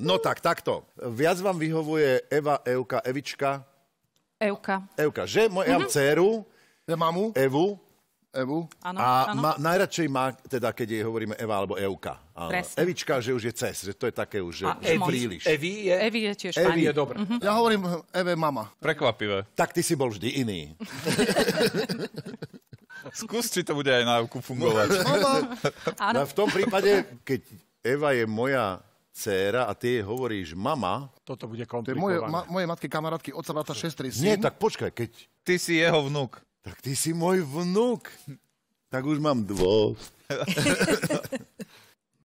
No tak, takto. Viac vám vyhovuje Eva, Euka, Evička? Euka. Euka, že? Mo- mám mhm. dceru, Ja mamu? Evu, Evu? a áno. ma, najradšej má, teda keď jej hovoríme Eva alebo Euka. Evička, že už je cez, že to je také už, že, že príliš. Evi je, Evi je tiež Evi je dobré. Mhm. Ja hovorím Eve mama. Prekvapivé. Tak ty si bol vždy iný. Skús, či to bude aj na Euku fungovať. No, v tom prípade, keď Eva je moja dcéra a ty jej hovoríš mama. Toto bude komplikované. To je moje, ma, matky kamarátky, oca, brata, šestri, syn. Nie, tak počkaj, keď... Ty si jeho vnúk. Tak ty si môj vnúk. Tak už mám dvoch.